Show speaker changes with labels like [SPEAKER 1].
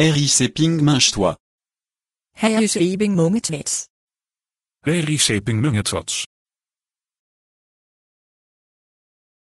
[SPEAKER 1] Er is pingmengstoa. Er is pingmengetots. Er is pingmengetots.